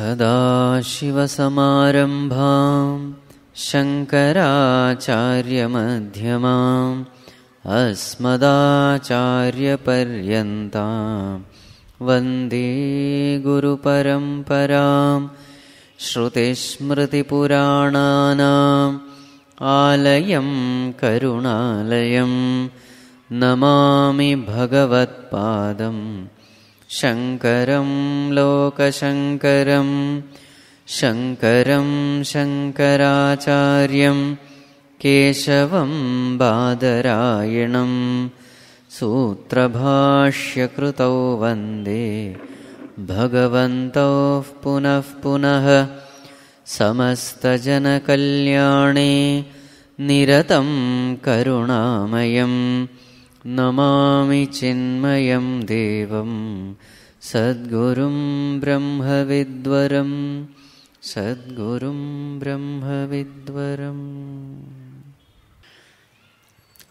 सदाशिवसमारम्भां शङ्कराचार्यमध्यमाम् अस्मदाचार्यपर्यन्तां वन्दे गुरुपरम्पराम् श्रुतिस्मृतिपुराणानाम् आलयं करुणालयं नमामि भगवत्पादम् शङ्करं लोकशङ्करम् शङ्करं शङ्कराचार्यं केशवं बादरायणम् सूत्रभाष्यकृतौ वन्दे भगवन्तौ पुनः पुनः समस्तजनकल्याणे निरतं करुणामयम् नमामि चिन्मयं देवं sadguruṁ ब्रह्मविद्वरं सद्गुरुं ब्रह्मविद्वरम्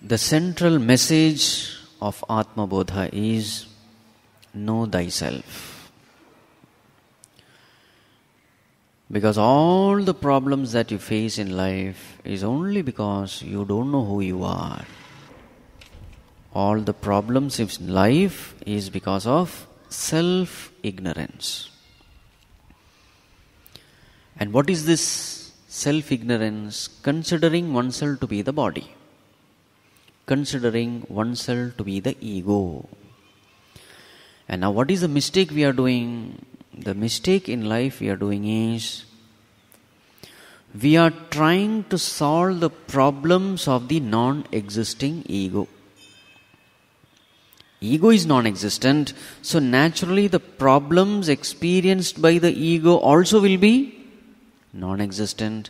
The central message of Atma Bodha is know thyself. Because all the problems that you face in life is only because you don't know who you are all the problems in life is because of self ignorance. And what is this self ignorance? Considering oneself to be the body, considering oneself to be the ego. And now, what is the mistake we are doing? The mistake in life we are doing is we are trying to solve the problems of the non existing ego Ego is non existent, so naturally the problems experienced by the ego also will be non existent.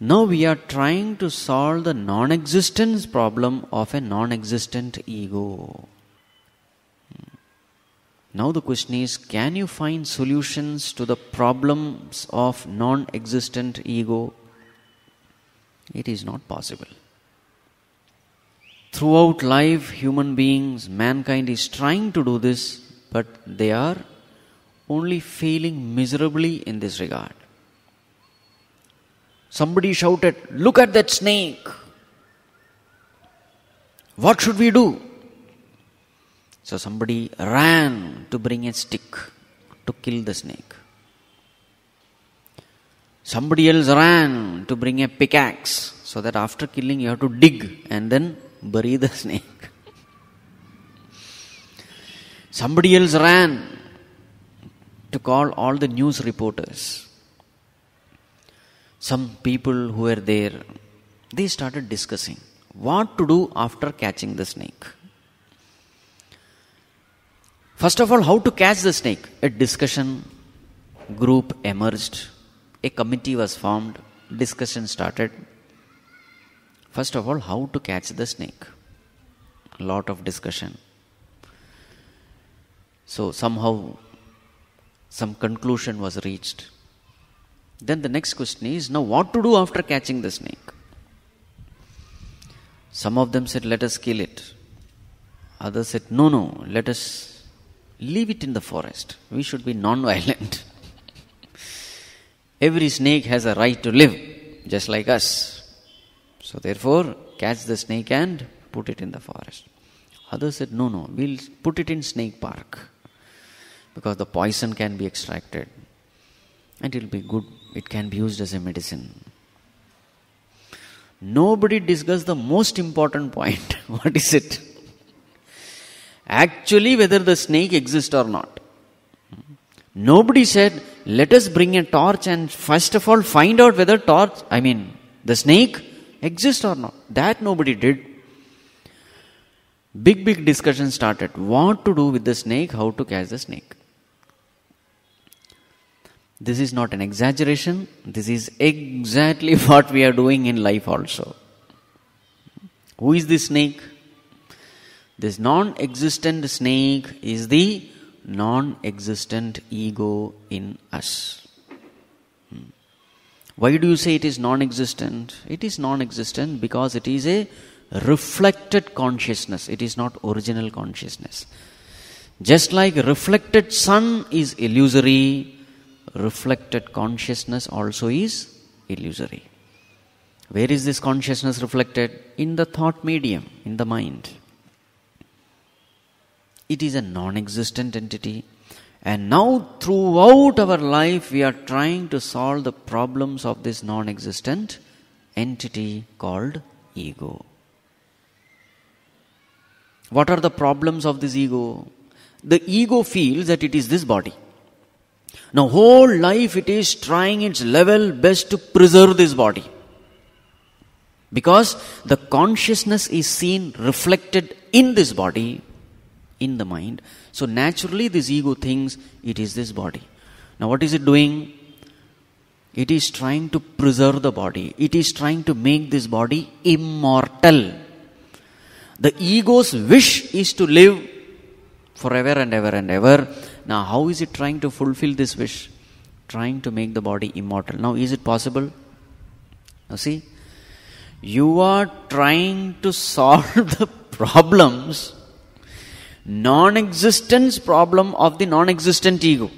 Now we are trying to solve the non existence problem of a non existent ego. Hmm. Now the question is can you find solutions to the problems of non existent ego? It is not possible throughout life, human beings, mankind is trying to do this, but they are only failing miserably in this regard. Somebody shouted, Look at that snake! What should we do? So somebody ran to bring a stick to kill the snake. Somebody else ran to bring a pickaxe so that after killing you have to dig and then bury the snake. Somebody else ran to call all the news reporters. Some people who were there, they started discussing what to do after catching the snake. First of all, how to catch the snake? A discussion group emerged, a committee was formed, discussion started. First of all, how to catch the snake? A Lot of discussion. So somehow some conclusion was reached. Then the next question is now what to do after catching the snake? Some of them said, let us kill it. Others said, no, no, let us leave it in the forest. We should be non violent. Every snake has a right to live, just like us. So, therefore, catch the snake and put it in the forest. Others said, No, no, we'll put it in snake park because the poison can be extracted and it'll be good, it can be used as a medicine. Nobody discussed the most important point. what is it? Actually, whether the snake exists or not. Nobody said, let us bring a torch and first of all find out whether torch, I mean, the snake exist or not. That nobody did. Big, big discussion started. What to do with the snake, how to catch the snake. This is not an exaggeration, this is exactly what we are doing in life also. Who is the snake? This non existent snake is the non existent ego in us. Hmm. Why do you say it is non existent? It is non existent because it is a reflected consciousness, it is not original consciousness. Just like reflected sun is illusory, reflected consciousness also is illusory. Where is this consciousness reflected? In the thought medium, in the mind. It is a non existent entity and now, throughout our life, we are trying to solve the problems of this non existent entity called ego. What are the problems of this ego? The ego feels that it is this body. Now, whole life it is trying its level best to preserve this body. Because the consciousness is seen reflected in this body, in the mind, so naturally, this ego thinks it is this body. Now, what is it doing? It is trying to preserve the body, it is trying to make this body immortal. The ego's wish is to live forever and ever and ever. Now, how is it trying to fulfill this wish? Trying to make the body immortal. Now, is it possible? Now, see, you are trying to solve the problems non existence problem of the non existent ego.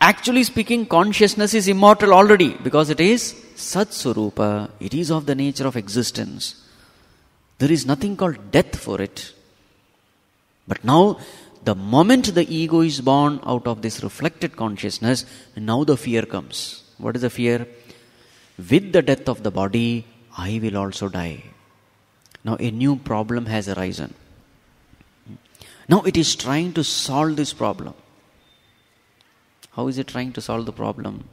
Actually speaking, consciousness is immortal already because it is Sat Surupa, it is of the nature of existence. There is nothing called death for it. But now, the moment the ego is born out of this reflected consciousness, now the fear comes. What is the fear? With the death of the body, I will also die. Now, a new problem has arisen. Now it is trying to solve this problem. How is it trying to solve the problem?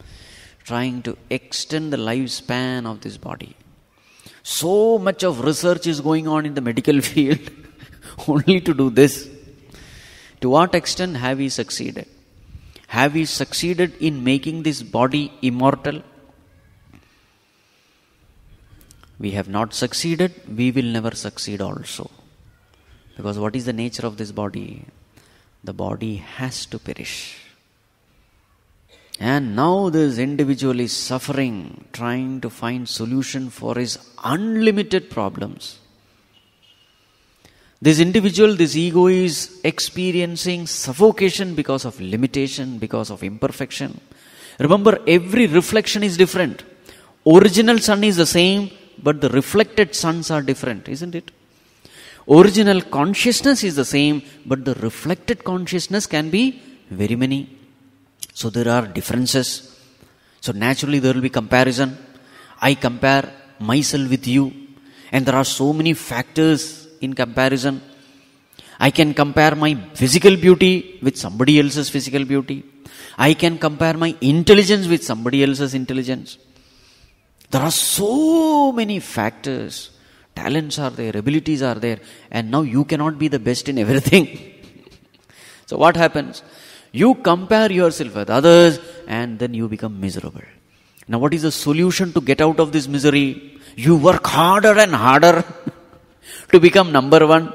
Trying to extend the lifespan of this body. So much of research is going on in the medical field only to do this. To what extent have we succeeded? Have we succeeded in making this body immortal? We have not succeeded, we will never succeed also. Because what is the nature of this body? The body has to perish. And now this individual is suffering, trying to find solution for his unlimited problems. This individual, this ego is experiencing suffocation because of limitation, because of imperfection. Remember, every reflection is different. Original sun is the same, but the reflected suns are different, isn't it? Original consciousness is the same, but the reflected consciousness can be very many. So there are differences. So naturally, there will be comparison. I compare myself with you, and there are so many factors in comparison. I can compare my physical beauty with somebody else's physical beauty. I can compare my intelligence with somebody else's intelligence. There are so many factors talents are there, abilities are there, and now you cannot be the best in everything. so, what happens? You compare yourself with others, and then you become miserable. Now, what is the solution to get out of this misery? You work harder and harder to become number one,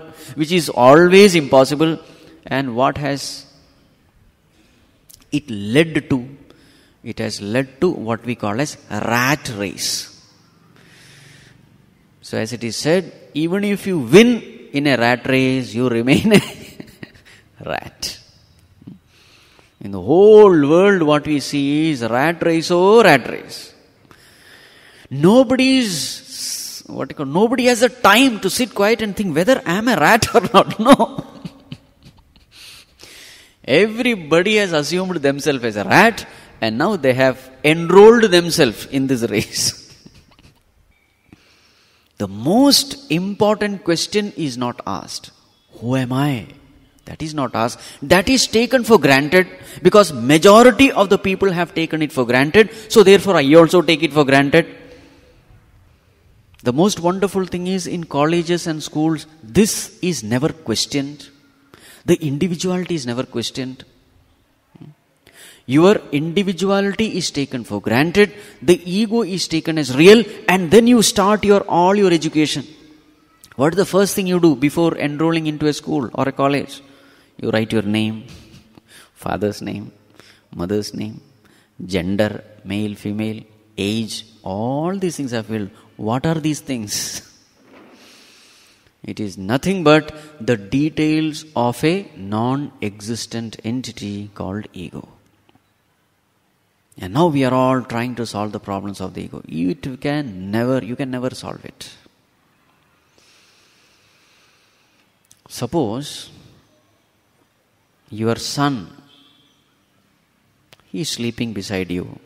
which is always impossible. And what has it led to? It has led to what we call as rat race. So, as it is said, even if you win in a rat race, you remain a rat. In the whole world, what we see is rat race, oh, rat race. Nobody's, what you call, nobody has the time to sit quiet and think whether I am a rat or not. No. Everybody has assumed themselves as a rat and now they have enrolled themselves in this race. The most important question is not asked Who am I? That is not asked. That is taken for granted because majority of the people have taken it for granted. So therefore, I also take it for granted. The most wonderful thing is in colleges and schools, this is never questioned. The individuality is never questioned your individuality is taken for granted the ego is taken as real and then you start your all your education what is the first thing you do before enrolling into a school or a college you write your name father's name mother's name gender male female age all these things are filled what are these things it is nothing but the details of a non existent entity called ego. And now we are all trying to solve the problems of the ego. It can never, you can never solve it. Suppose your son, he is sleeping beside you.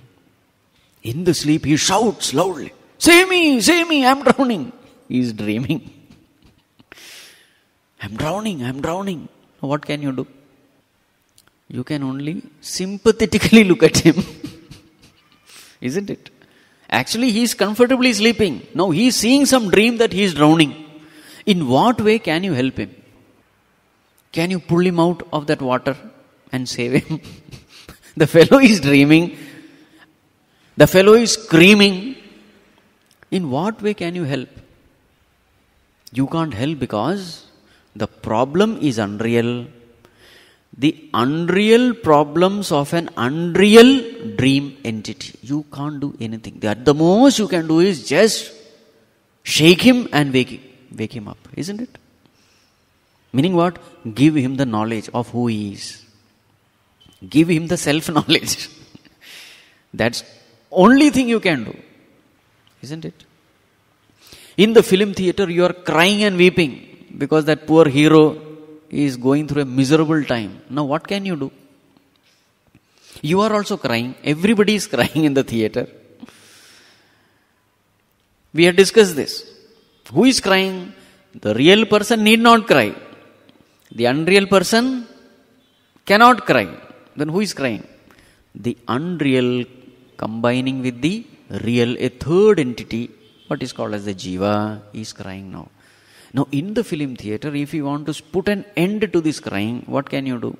In the sleep, he shouts loudly, Save me, save me, I'm drowning. He is dreaming. I'm drowning, I'm drowning. What can you do? You can only sympathetically look at him. Isn't it? Actually, he is comfortably sleeping. Now he is seeing some dream that he is drowning. In what way can you help him? Can you pull him out of that water and save him? the fellow is dreaming. The fellow is screaming. In what way can you help? You can't help because the problem is unreal the unreal problems of an unreal dream entity. You can't do anything. At the most you can do is just shake him and wake him, wake him up, isn't it? Meaning what? Give him the knowledge of who he is. Give him the self knowledge. That's only thing you can do, isn't it? In the film theater, you are crying and weeping because that poor hero is going through a miserable time. Now, what can you do? You are also crying. Everybody is crying in the theater. We have discussed this. Who is crying? The real person need not cry. The unreal person cannot cry. Then who is crying? The unreal combining with the real, a third entity, what is called as the jiva, is crying now. Now, in the film theater, if you want to put an end to this crying, what can you do?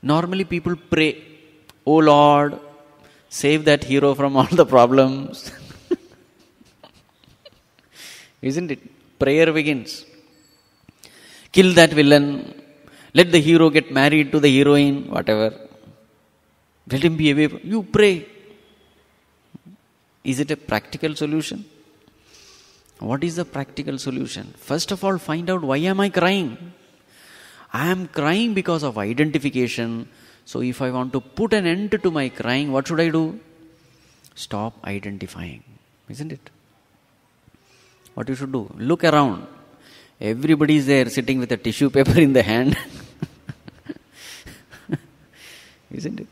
Normally, people pray, Oh Lord, save that hero from all the problems. Isn't it? Prayer begins. Kill that villain. Let the hero get married to the heroine, whatever. Let him be away. You pray. Is it a practical solution? What is the practical solution? First of all, find out why am I crying? I am crying because of identification. So if I want to put an end to my crying, what should I do? Stop identifying. Isn't it? What you should do? Look around. Everybody is there sitting with a tissue paper in the hand. Isn't it?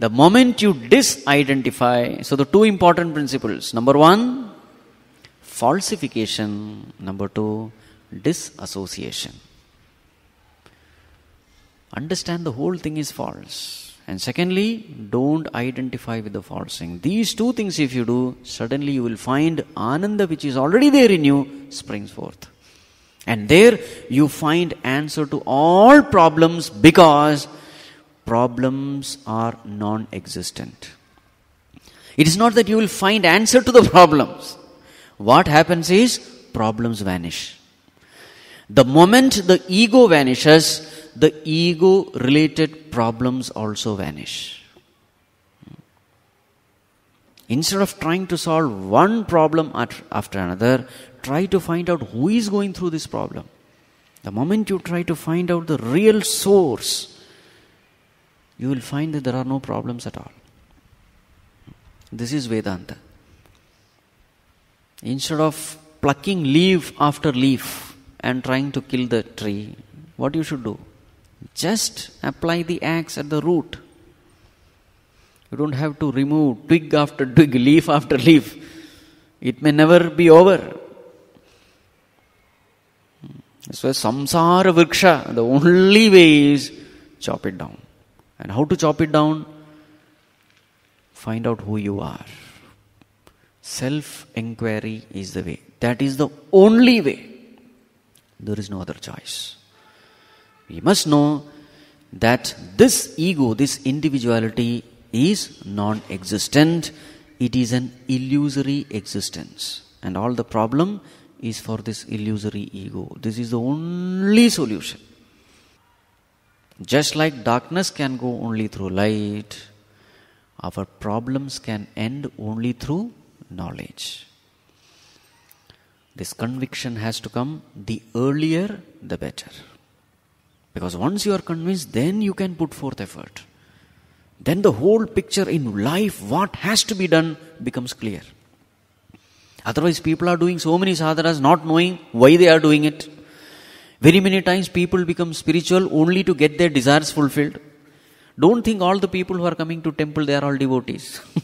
The moment you disidentify, so the two important principles. Number one, falsification. Number two, disassociation. Understand the whole thing is false. And secondly, don't identify with the false thing. These two things, if you do, suddenly you will find Ananda, which is already there in you, springs forth. And there you find answer to all problems because problems are non existent. It is not that you will find answer to the problems what happens is problems vanish. The moment the ego vanishes, the ego related problems also vanish. Instead of trying to solve one problem after another, try to find out who is going through this problem. The moment you try to find out the real source, you will find that there are no problems at all. This is Vedanta. Instead of plucking leaf after leaf and trying to kill the tree, what you should do? Just apply the axe at the root. You don't have to remove twig after twig, leaf after leaf. It may never be over. So, samsara vriksha, the only way is chop it down. And how to chop it down? Find out who you are. Self inquiry is the way. That is the only way. There is no other choice. We must know that this ego, this individuality is non existent. It is an illusory existence. And all the problem is for this illusory ego. This is the only solution. Just like darkness can go only through light, our problems can end only through knowledge. This conviction has to come the earlier the better. Because once you are convinced, then you can put forth effort. Then the whole picture in life, what has to be done, becomes clear. Otherwise, people are doing so many sadhanas not knowing why they are doing it. Very many times, people become spiritual only to get their desires fulfilled. Don't think all the people who are coming to temple they are all devotees.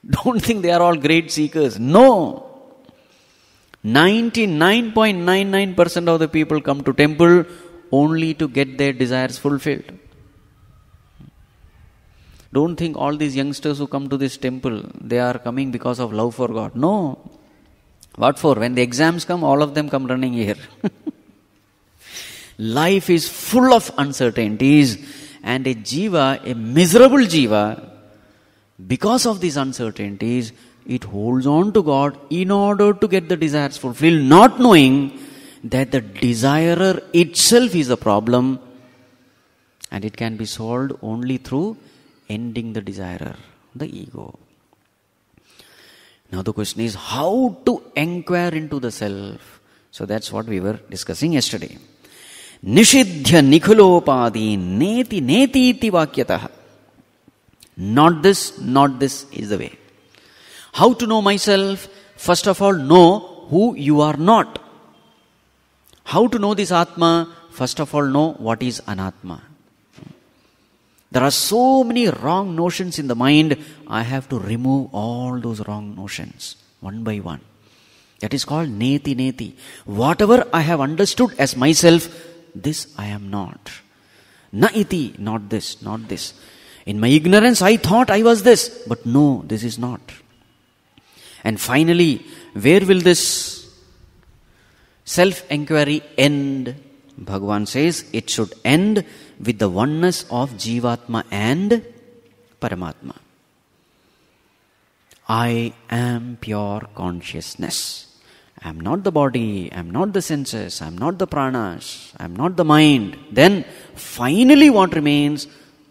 Don't think they are all great seekers. No. 99.99% of the people come to temple only to get their desires fulfilled. Don't think all these youngsters who come to this temple, they are coming because of love for God. No. What for? When the exams come, all of them come running here. Life is full of uncertainties, and a jiva, a miserable jiva, because of these uncertainties, it holds on to God in order to get the desires fulfilled, not knowing that the desirer itself is a problem and it can be solved only through ending the desirer, the ego. Now, the question is how to inquire into the self. So, that's what we were discussing yesterday. निषिध्य निखिलोपाधि नेति नेतीति वाक्यतः not this, not this is the way. How to know myself? First of all, know who you are not. How to know this Atma? First of all, know what is Anatma. There are so many wrong notions in the mind. I have to remove all those wrong notions one by one. That is called neti neti. Whatever I have understood as myself, this I am not. Na iti, not this, not this. In my ignorance, I thought I was this, but no, this is not. And finally, where will this self inquiry end? Bhagavan says it should end with the oneness of Jivatma and Paramatma. I am pure consciousness. I am not the body, I am not the senses, I am not the pranas, I am not the mind. Then finally, what remains?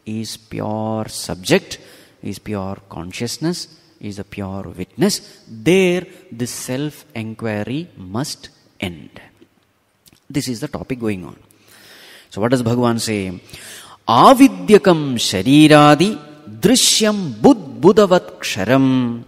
is pure subject, is pure consciousness, is a pure witness, there the self enquiry must end. This is the topic going on. So, what does Bhagavan say? Avidyakam Sharidadi Drishyam Budbudavat Ksharam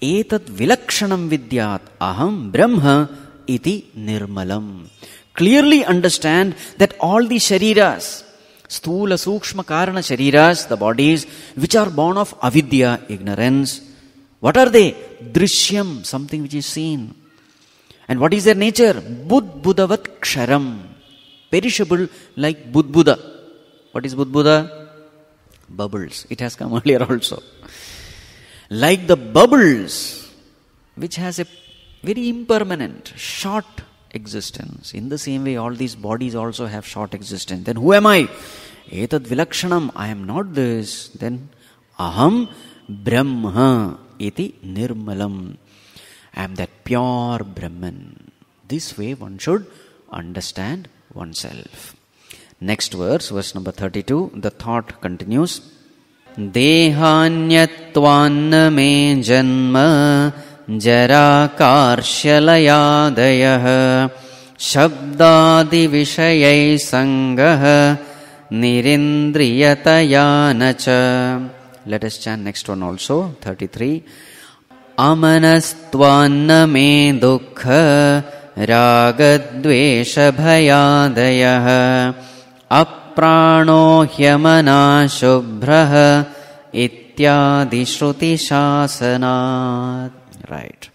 Etat Vilakshanam Vidyat Aham Brahma Iti Nirmalam. Clearly understand that all the Shariras, Sthula Sukshma Karana the bodies, which are born of avidya, ignorance. What are they? Drishyam, something which is seen. And what is their nature? Bud Ksharam. Perishable like Bud What is Bud Bubbles. It has come earlier also. Like the bubbles, which has a very impermanent, short existence. In the same way, all these bodies also have short existence. Then who am I? Etad vilakshanam, I am not this. Then aham brahma iti nirmalam. I am that pure Brahman. This way one should understand oneself. Next verse, verse number 32, the thought continues. देहान्यत्वान्न मे जन्म जराकार्श्यलयादयः शब्दादिविषयै सङ्गः निरिन्द्रियतया न च लेटान् next one also thirty three अमनस्त्वान्न मे दुःख रागद्वेषभयादयः अप्राणो ह्यमना इत्यादिश्रुतिशासनात् Right.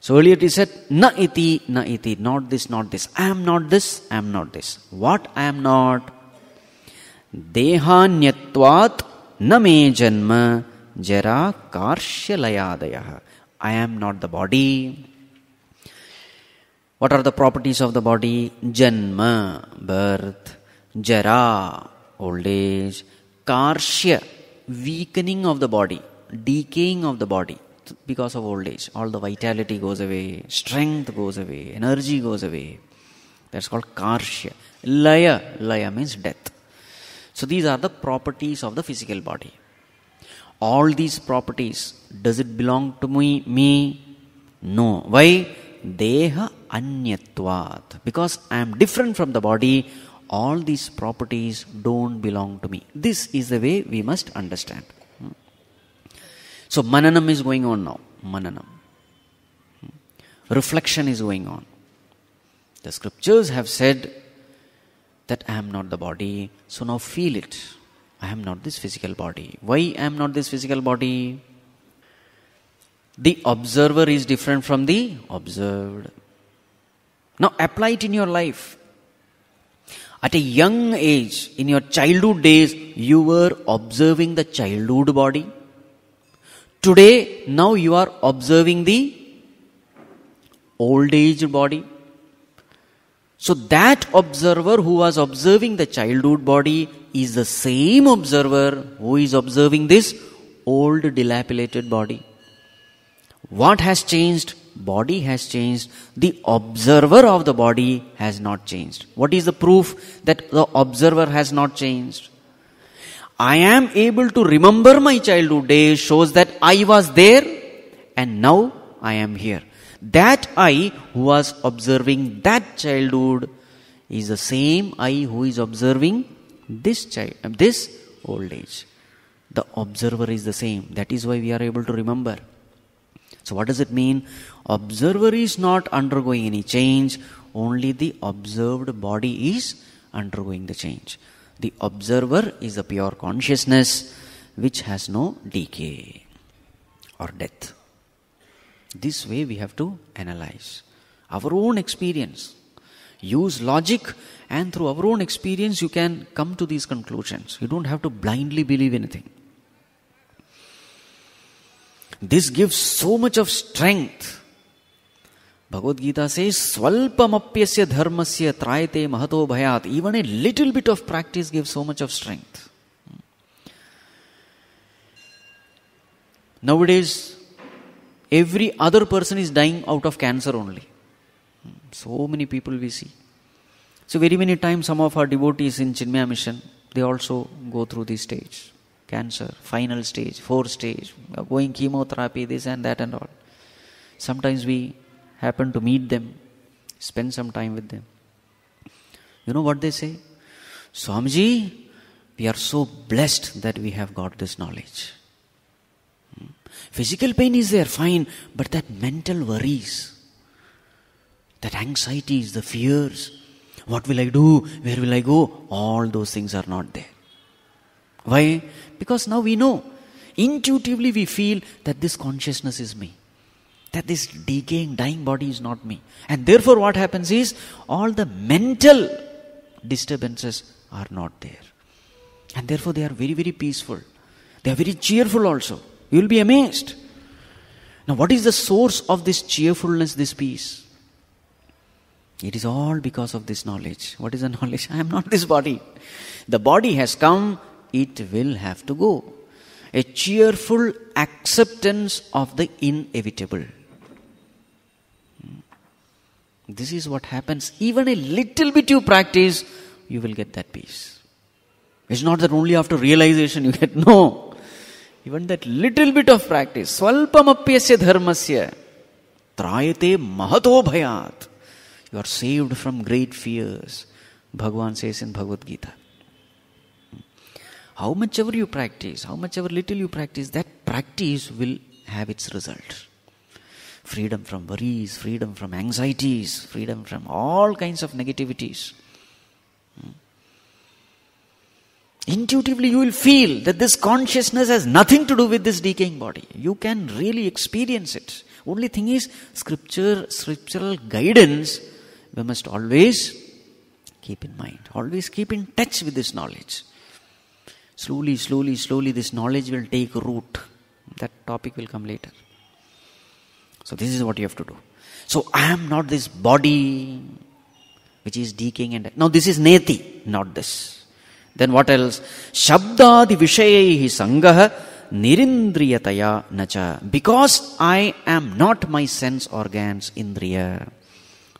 So earlier he said, na iti, na iti, not this, not this. I am not this, I am not this. What I am not? Dehanyatvat na me janma jara karshyalayadayah. I am not the body. What are the properties of the body? Janma, birth, jara, old age, karshya, weakening of the body, decaying of the body because of old age. All the vitality goes away, strength goes away, energy goes away. That's called karshya. Laya, laya means death. So these are the properties of the physical body. All these properties, does it belong to me? me? No. Why? Deha anyatvat. Because I am different from the body, all these properties don't belong to me. This is the way we must understand. So mananam is going on now. Mananam. Hmm? Reflection is going on. The scriptures have said that I am not the body, so now feel it. I am not this physical body. Why I am not this physical body? The observer is different from the observed. Now apply it in your life. At a young age, in your childhood days, you were observing the childhood body Today, now you are observing the old age body. So, that observer who was observing the childhood body is the same observer who is observing this old dilapidated body. What has changed? Body has changed. The observer of the body has not changed. What is the proof that the observer has not changed? I am able to remember my childhood days shows that I was there and now I am here. That I who was observing that childhood is the same I who is observing this child, uh, this old age. The observer is the same. That is why we are able to remember. So, what does it mean? Observer is not undergoing any change, only the observed body is undergoing the change. The observer is a pure consciousness which has no decay or death. This way we have to analyze our own experience. Use logic, and through our own experience, you can come to these conclusions. You don't have to blindly believe anything. This gives so much of strength Bhagavad Gita से स्वल्पमप्यस्य धर्मस्य त्रायते महतो भयात even a little bit of practice give so much of strength nowadays every other person is dying out of cancer only so many people we see so very many time some of our devotees in Chinmaya Mission they also go through this stage cancer final stage fourth stage going chemotherapy this and that and all sometimes we happen to meet them, spend some time with them. You know what they say? Swamiji, we are so blessed that we have got this knowledge. Hmm. Physical pain is there, fine, but that mental worries, that anxieties, the fears, what will I do? Where will I go? All those things are not there. Why? Because now we know. Intuitively, we feel that this consciousness is me that this decaying, dying body is not me. And therefore, what happens is all the mental disturbances are not there. And therefore, they are very, very peaceful. They are very cheerful also. You will be amazed. Now, what is the source of this cheerfulness, this peace? It is all because of this knowledge. What is the knowledge? I am not this body. The body has come, it will have to go. A cheerful acceptance of the inevitable. This is what happens. Even a little bit you practice, you will get that peace. It's not that only after realization you get, no. Even that little bit of practice, swalpamapyasya dharmasya, trayate mahato bhayat. You are saved from great fears. Bhagavan says in Bhagavad Gita. How much ever you practice, how much ever little you practice, that practice will have its result freedom from worries, freedom from anxieties, freedom from all kinds of negativities. Hmm. Intuitively, you will feel that this consciousness has nothing to do with this decaying body. You can really experience it. Only thing is, scripture, scriptural guidance, we must always keep in mind. Always keep in touch with this knowledge. Slowly, slowly, slowly, this knowledge will take root. That topic will come later. So this is what you have to do. So I am not this body which is decaying and now this is neti, not this. Then what else? Shabdadi vishayehi sangaha nirindriyataya nacha. Because I am not my sense organs indriya.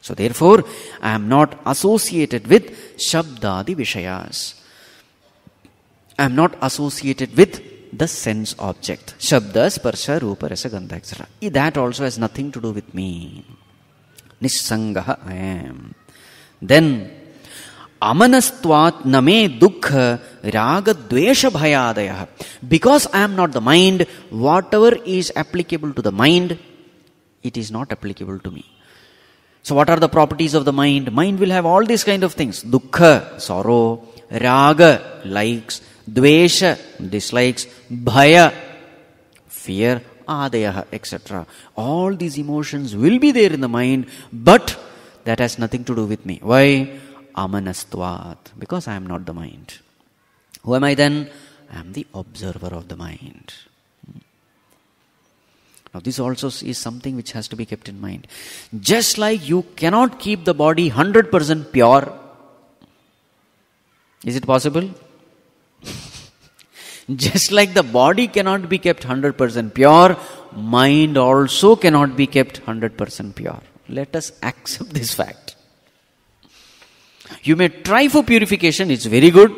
So therefore, I am not associated with shabdadi vishayas. I am not associated with the sense object. Shabda, sparsha, rupa, rasa, gandha, etc. That also has nothing to do with me. Nissangaha, I am. Then, amanastvat name dukkha raga dvesha bhayadaya. Because I am not the mind, whatever is applicable to the mind, it is not applicable to me. So what are the properties of the mind? Mind will have all these kind of things. Dukkha, sorrow, raga, likes, dvesha, dislikes, bhaya, fear, adaya, etc. All these emotions will be there in the mind, but that has nothing to do with me. Why? Amanastvat. Because I am not the mind. Who am I then? I am the observer of the mind. Now, this also is something which has to be kept in mind. Just like you cannot keep the body 100% pure, is it possible? Just like the body cannot be kept 100% pure, mind also cannot be kept 100% pure. Let us accept this fact. You may try for purification, it's very good.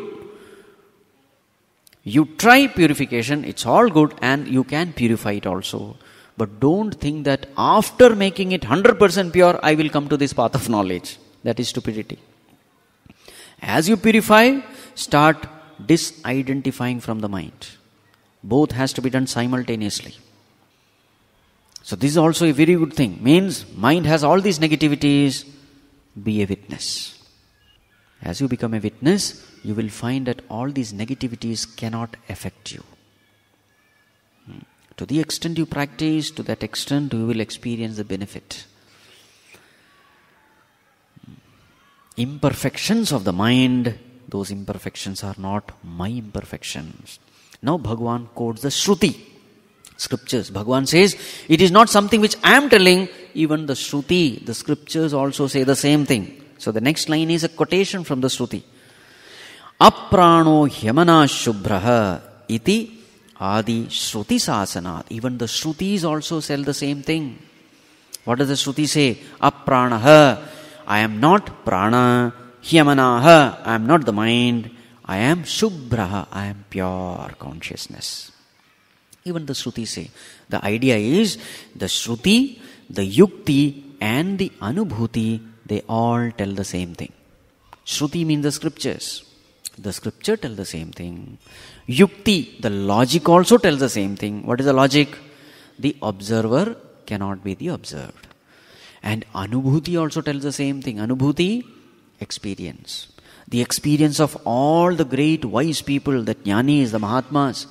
You try purification, it's all good, and you can purify it also. But don't think that after making it 100% pure, I will come to this path of knowledge. That is stupidity. As you purify, start disidentifying from the mind. Both has to be done simultaneously. So this is also a very good thing. Means mind has all these negativities. Be a witness. As you become a witness, you will find that all these negativities cannot affect you. Hmm. To the extent you practice, to that extent you will experience the benefit. Hmm. Imperfections of the mind those imperfections are not my imperfections. Now Bhagwan quotes the Shruti scriptures. Bhagwan says it is not something which I am telling, even the Shruti, the scriptures also say the same thing. So the next line is a quotation from the Shruti. Aprano Yamana iti Adi Shruti Sasana. Even the Shrutis also say the same thing. What does the Shruti say? Apranaha. I am not prana. Hiyamanaha, I am not the mind, I am Shubraha, I am pure consciousness. Even the Shruti say, the idea is the Shruti, the Yukti, and the Anubhuti, they all tell the same thing. Shruti means the scriptures. The scripture tell the same thing. Yukti, the logic also tells the same thing. What is the logic? The observer cannot be the observed. And Anubhuti also tells the same thing. Anubhuti, experience. The experience of all the great wise people, the jnanis, the mahatmas,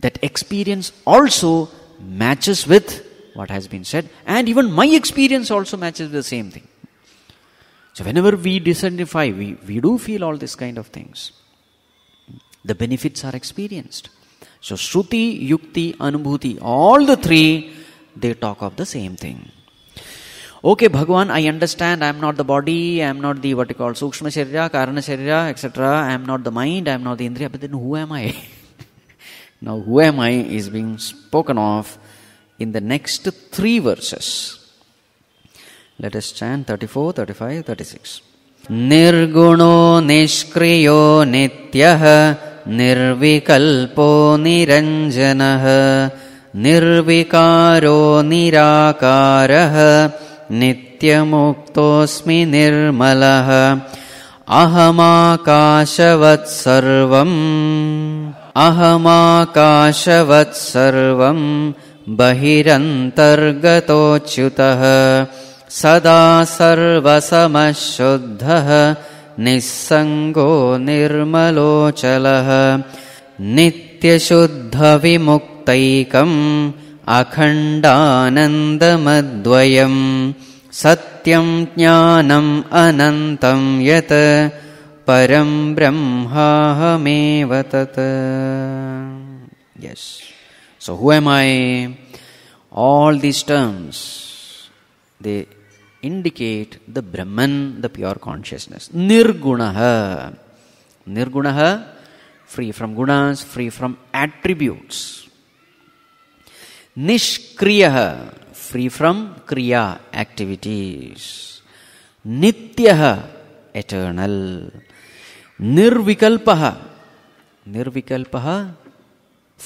that experience also matches with what has been said, and even my experience also matches with the same thing. So, whenever we disidentify, we, we do feel all these kind of things. The benefits are experienced. So, Shruti, Yukti, Anubhuti, all the three, they talk of the same thing. Okay भगवान I understand I am not the body I am not the what call सूक्ष्म शरीर कारण शरीर etcetera I am not the mind I am not the इंद्रिया but then who am now who am is being spoken of in the next three verses let us stand 34 35 36 निर्गुणो निष्क्रियो नित्यः निर्विकल्पो निरञ्जनः निर्विकारो निराकारः नित्यमुक्तोऽस्मि निर्मलः अहमाकाशवत् सर्वम् अहमाकाशवत् सर्वम् बहिरन्तर्गतोच्युतः सदा सर्वसमः शुद्धः निःसङ्गो निर्मलोचलः नित्यशुद्धविमुक्तैकम् अखण्डानन्दमद्वयम् सत्यं ज्ञानम् अनन्तम् यत् परं ब्रह्माहमेव तत् so who am I all the terms they indicate the Brahman the pure consciousness निर्गुणः निर्गुणः फ्री फ्रम् गुणास् फ्री फ्रम् एट्रिब्यूट्स् निष्क्रिय फ्री फ्रॉम क्रिया एक्टिविटीज नित्य एटर्नल निर्विकल्प निर्विकल्प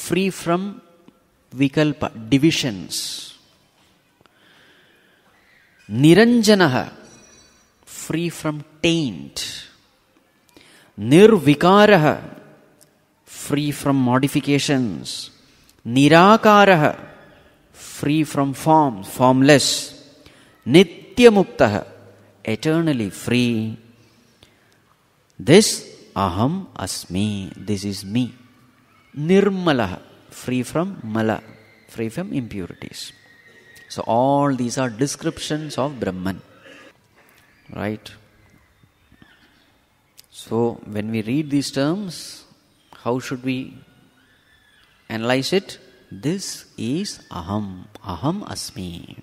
फ्री फ्रॉम विकल्प डिविशंस निरंजन फ्री फ्रॉम टेंट निर्विकार फ्री फ्रॉम मॉडिफिकेशंस निराकार free from form, formless, nitya muktaha, eternally free. This aham asmi, this is me. Nirmalaha, free from mala, free from impurities. So all these are descriptions of Brahman. Right? So when we read these terms, how should we analyze it? This is अहम अहम अस्मि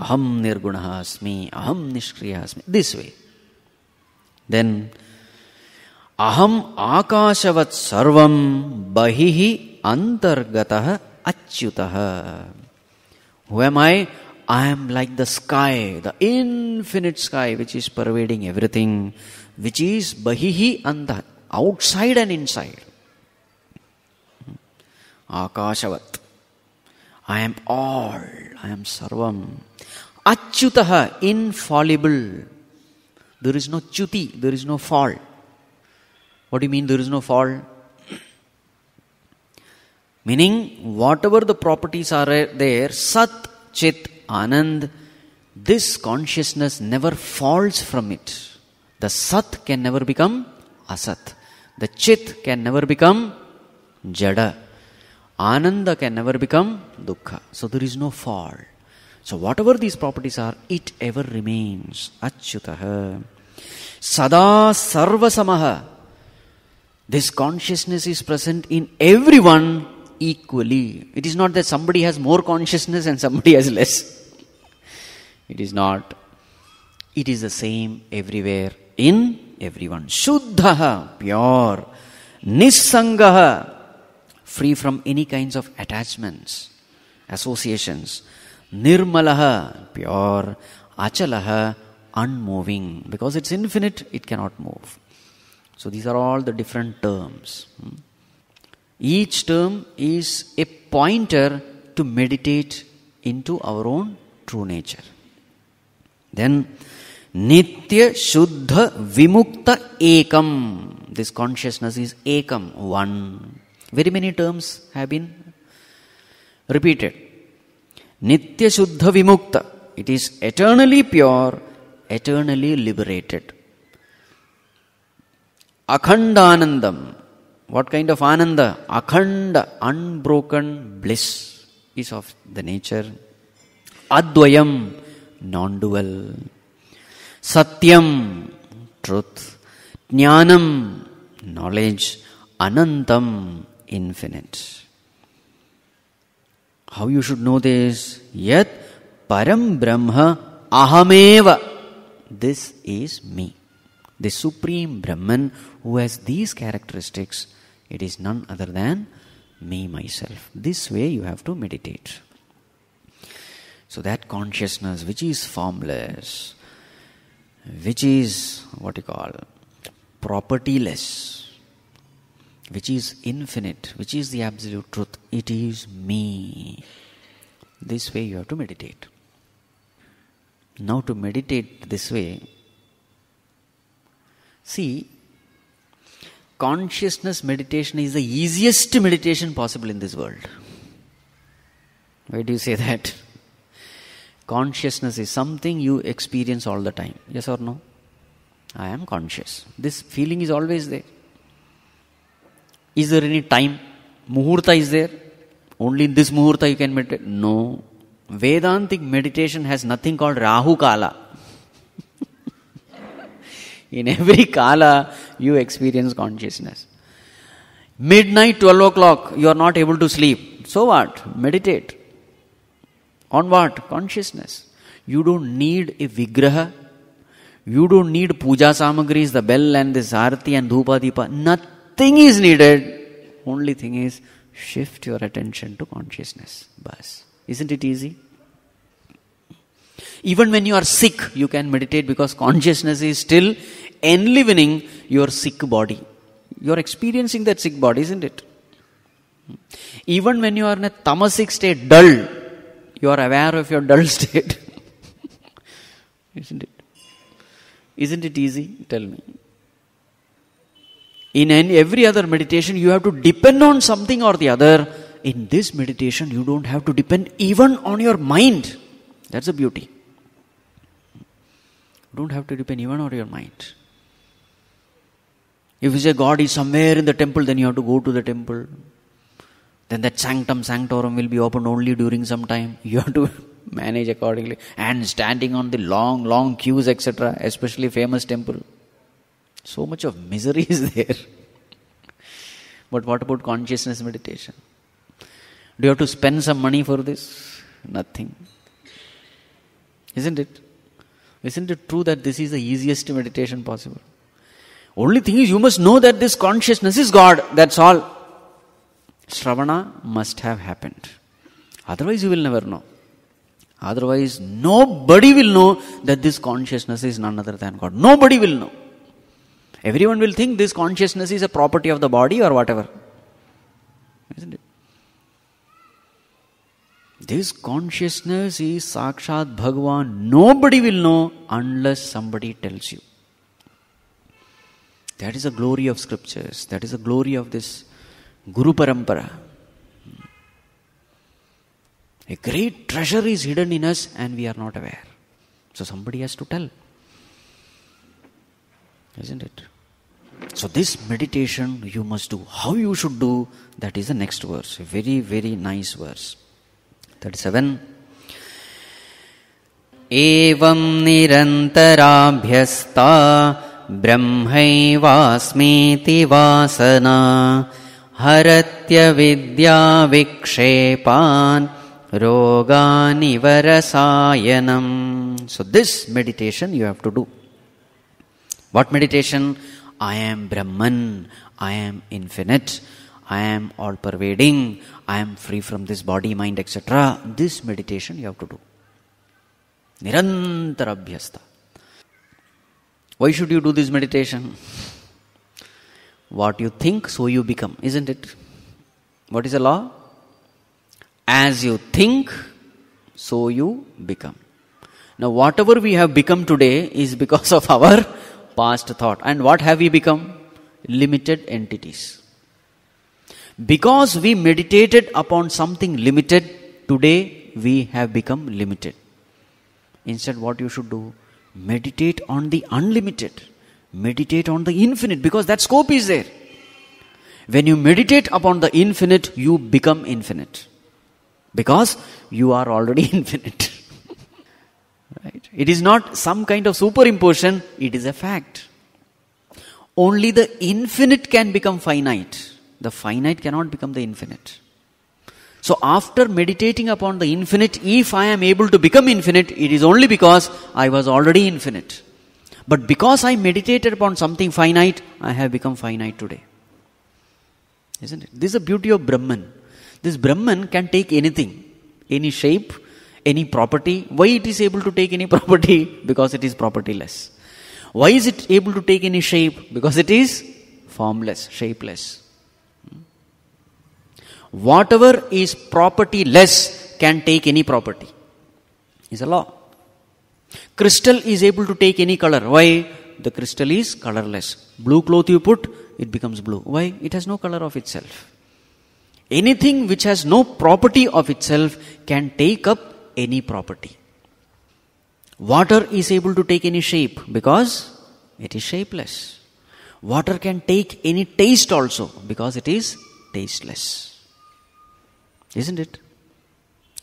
अहम निर्गुण अस्मि अहम निष्क्रिय अस्मि this way then अहम आकाशवत सर्व बहि अंतर्गत अच्युत who am I I am like the sky the infinite sky which is pervading everything which is बहि अंत आउटसाइड एंड इनसाइड ಆಕಾಶವತ್ I am all I am ಸರ್ವಂ ಅಚ್ಯುತ infallible. there is no chuti, there is no fall. What do you mean there is no fall? Meaning, whatever the properties are there, Sat, Chit, Anand, this consciousness never falls from it. The Sat can never become Asat. The Chit can never become Jada. Ananda can never become dukkha. So there is no fall. So whatever these properties are, it ever remains. Achyutaha. Sada sarvasamaha. This consciousness is present in everyone equally. It is not that somebody has more consciousness and somebody has less. It is not. It is the same everywhere in everyone. Shuddha, pure. Nisangaha, free from any kinds of attachments, associations. Nirmalaha, pure. Achalaha, unmoving. Because it's infinite, it cannot move. So these are all the different terms. Each term is a pointer to meditate into our own true nature. Then, Nitya Shuddha Vimukta Ekam. This consciousness is Ekam, one. Very many terms have been repeated. Nitya Shuddha Vimukta. It is eternally pure, eternally liberated. Akhandanandam. What kind of ananda? Akhanda, unbroken bliss is of the nature. Advayam, non dual. Satyam, truth. Jnanam, knowledge. Anantam, infinite. How you should know this? Yet Param Brahma Ahameva. This is me. The Supreme Brahman who has these characteristics, it is none other than me, myself. This way you have to meditate. So that consciousness which is formless, which is what you call propertyless, which is infinite, which is the absolute truth. It is me. This way you have to meditate. Now, to meditate this way, see, consciousness meditation is the easiest meditation possible in this world. Why do you say that? Consciousness is something you experience all the time. Yes or no? I am conscious. This feeling is always there. Is there any time? Muhurta is there? Only in this Muhurta you can meditate? No. Vedantic meditation has nothing called Rahu Kala. in every Kala, you experience consciousness. Midnight, 12 o'clock, you are not able to sleep. So what? Meditate. On what? Consciousness. You don't need a Vigraha. You don't need puja samagris, the bell and the sarthi and dhupa dipa. Nothing nothing is needed. Only thing is shift your attention to consciousness. Bas. Isn't it easy? Even when you are sick, you can meditate because consciousness is still enlivening your sick body. You are experiencing that sick body, isn't it? Even when you are in a tamasic state, dull, you are aware of your dull state. isn't it? Isn't it easy? Tell me. In every other meditation, you have to depend on something or the other. In this meditation, you don't have to depend even on your mind. That's a beauty. You don't have to depend even on your mind. If you say God is somewhere in the temple, then you have to go to the temple. Then that sanctum sanctorum will be opened only during some time. You have to manage accordingly. And standing on the long, long queues, etc., especially famous temple. So much of misery is there. but what about consciousness meditation? Do you have to spend some money for this? Nothing. Isn't it? Isn't it true that this is the easiest meditation possible? Only thing is, you must know that this consciousness is God. That's all. Shravana must have happened. Otherwise, you will never know. Otherwise, nobody will know that this consciousness is none other than God. Nobody will know. Everyone will think this consciousness is a property of the body or whatever. Isn't it? This consciousness is Sakshat Bhagavan. Nobody will know unless somebody tells you. That is the glory of scriptures. That is the glory of this Guru Parampara. A great treasure is hidden in us and we are not aware. So somebody has to tell. Isn't it? So, this meditation you must do. How you should do that is the next verse. Very, very nice verse. 37. एवं निरन्तराभ्यस्ता ब्रह्मैवास्मीति वासना हरत्यविद्याविक्षेपान् रोगानिवरसायनम् so this meditation you have to do what meditation I am Brahman, I am infinite, I am all pervading, I am free from this body, mind, etc. This meditation you have to do. Nirantarabhyasta. Why should you do this meditation? What you think, so you become, isn't it? What is the law? As you think, so you become. Now, whatever we have become today is because of our past thought. And what have we become? Limited entities. Because we meditated upon something limited, today we have become limited. Instead, what you should do? Meditate on the unlimited, meditate on the infinite, because that scope is there. When you meditate upon the infinite, you become infinite. Because you are already infinite. Right? It is not some kind of superimposition, it is a fact. Only the infinite can become finite. The finite cannot become the infinite. So, after meditating upon the infinite, if I am able to become infinite, it is only because I was already infinite. But because I meditated upon something finite, I have become finite today. Isn't it? This is the beauty of Brahman. This Brahman can take anything, any shape, any property. Why it is able to take any property? Because it is propertyless. Why is it able to take any shape? Because it is formless, shapeless. Whatever is propertyless can take any property. Is a law. Crystal is able to take any color. Why? The crystal is colorless. Blue cloth you put, it becomes blue. Why? It has no color of itself. Anything which has no property of itself can take up any property. Water is able to take any shape because it is shapeless. Water can take any taste also because it is tasteless. Isn't it?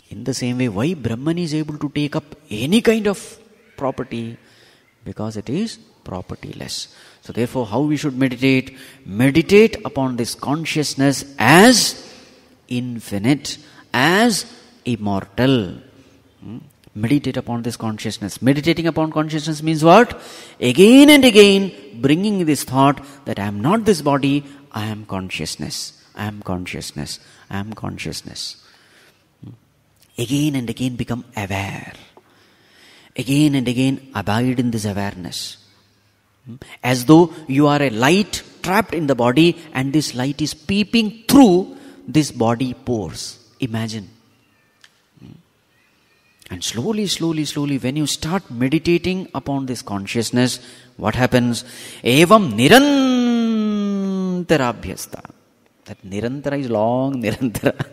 In the same way, why Brahman is able to take up any kind of property? Because it is propertyless. So, therefore, how we should meditate? Meditate upon this consciousness as infinite, as immortal, Meditate upon this consciousness. Meditating upon consciousness means what? Again and again, bringing this thought that I am not this body, I am consciousness. I am consciousness. I am consciousness. Again and again, become aware. Again and again, abide in this awareness. As though you are a light trapped in the body and this light is peeping through this body pores. Imagine and slowly, slowly, slowly, when you start meditating upon this consciousness, what happens? Evam nirantarabhyasta. That nirantara is long nirantara.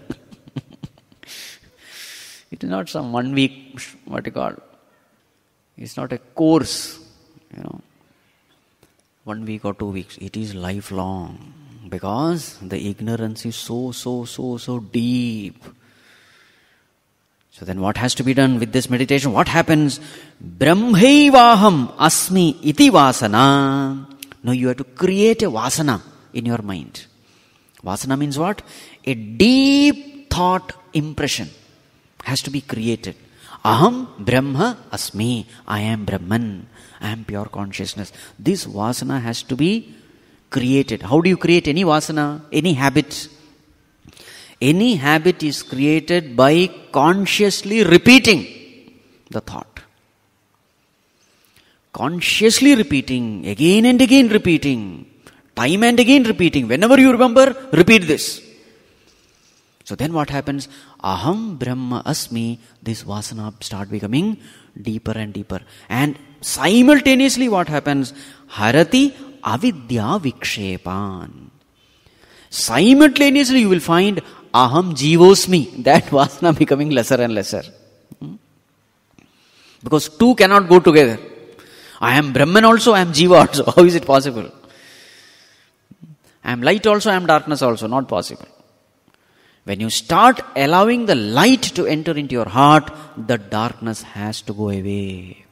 it is not some one week, what you call. It's not a course, you know, one week or two weeks. It is lifelong because the ignorance is so, so, so, so deep so then what has to be done with this meditation? What happens? Brahmaivaham asmi iti vasana. Now you have to create a vasana in your mind. Vasana means what? A deep thought impression has to be created. Aham Brahma Asmi. I am Brahman. I am pure consciousness. This vasana has to be created. How do you create any vasana? Any habit? Any habit is created by consciously repeating the thought. Consciously repeating, again and again repeating, time and again repeating. Whenever you remember, repeat this. So then what happens? Aham Brahma Asmi, this vasana start becoming deeper and deeper. And simultaneously what happens? Harati avidya vikshepan. Simultaneously you will find aham jivosmi, that vasana becoming lesser and lesser. Hmm? Because two cannot go together. I am Brahman also, I am Jiva also. How is it possible? I am light also, I am darkness also. Not possible. When you start allowing the light to enter into your heart, the darkness has to go away.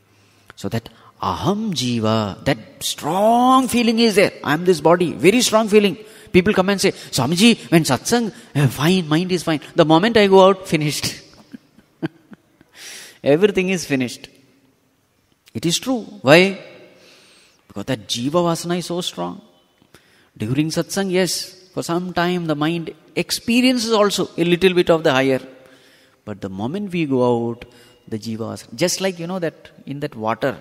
So that aham jiva, that strong feeling is there. I am this body, very strong feeling people come and say, Swamiji, when satsang, eh, fine, mind is fine. The moment I go out, finished. Everything is finished. It is true. Why? Because that jiva vasana is so strong. During satsang, yes, for some time the mind experiences also a little bit of the higher. But the moment we go out, the jiva vasana, just like you know that in that water,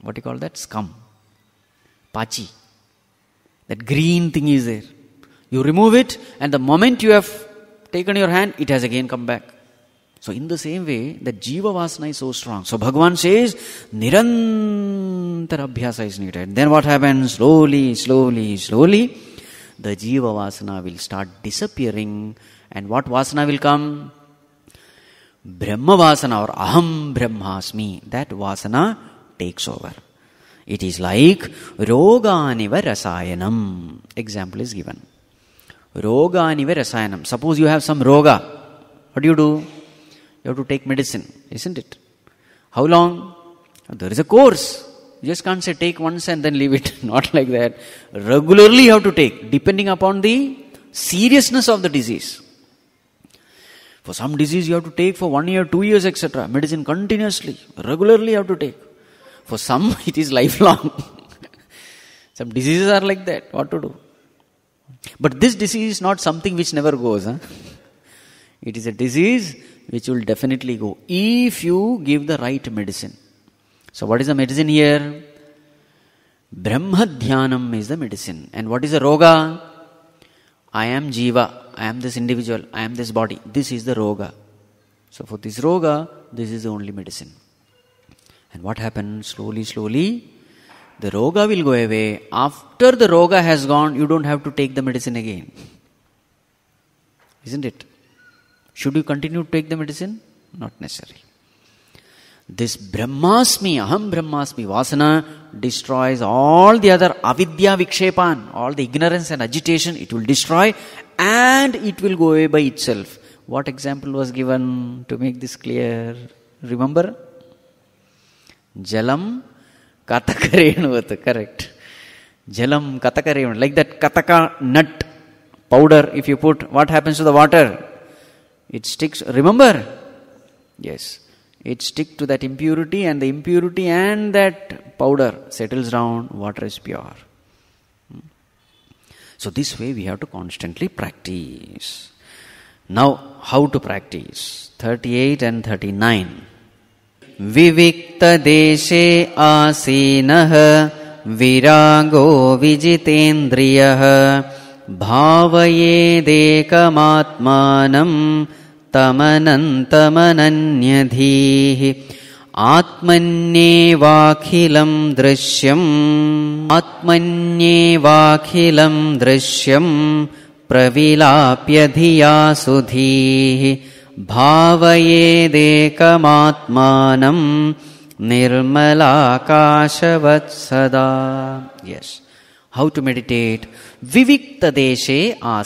what do you call that? Scum. Pachi. That green thing is there. You remove it, and the moment you have taken your hand, it has again come back. So, in the same way, that Jiva Vasana is so strong. So, Bhagavan says, Nirantara Abhyasa is needed. Then what happens? Slowly, slowly, slowly, the Jiva Vasana will start disappearing. And what Vasana will come? Brahma Vasana or Aham Brahmasmi. That Vasana takes over. It is like roga anivara Rasayanam. Example is given. Roga anivara Rasayanam. Suppose you have some Roga. What do you do? You have to take medicine, isn't it? How long? There is a course. You just can't say take once and then leave it. Not like that. Regularly you have to take, depending upon the seriousness of the disease. For some disease you have to take for one year, two years, etc. Medicine continuously, regularly you have to take. For some, it is lifelong. some diseases are like that. What to do? But this disease is not something which never goes. Huh? It is a disease which will definitely go if you give the right medicine. So, what is the medicine here? Brahma Dhyanam is the medicine. And what is the roga? I am Jiva. I am this individual. I am this body. This is the roga. So, for this roga, this is the only medicine. And what happens? Slowly, slowly, the roga will go away. After the roga has gone, you don't have to take the medicine again. Isn't it? Should you continue to take the medicine? Not necessary. This Brahmasmi, Aham Brahmasmi Vasana destroys all the other avidya vikshepan, all the ignorance and agitation, it will destroy and it will go away by itself. What example was given to make this clear? Remember? Jalam Katakarenuvata, correct. Jalam Katakarenuvata, like that Kataka nut powder, if you put, what happens to the water? It sticks, remember? Yes. It sticks to that impurity and the impurity and that powder settles down, water is pure. Hmm. So this way we have to constantly practice. Now, how to practice? 38 and 39. विविक्तदेशे आसीनः विरागो विजितेन्द्रियः भावयेदेकमात्मानम् तमनन्तमनन्यधीः दृश्यम् आत्मन्येवाखिलम् दृश्यम् सुधीः भावयेदेकमात्मानम् Nirmalakashavat Sada. Yes. How to meditate? Vivikta deshe ha.